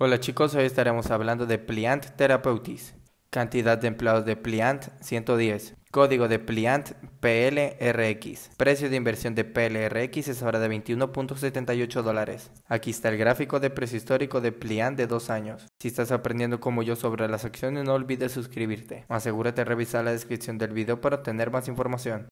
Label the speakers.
Speaker 1: Hola chicos, hoy estaremos hablando de Pliant Therapeutics. Cantidad de empleados de Pliant 110. Código de Pliant PLRX. Precio de inversión de PLRX es ahora de 21.78 dólares. Aquí está el gráfico de precio histórico de Pliant de 2 años. Si estás aprendiendo como yo sobre las acciones no olvides suscribirte. Asegúrate de revisar la descripción del video para obtener más información.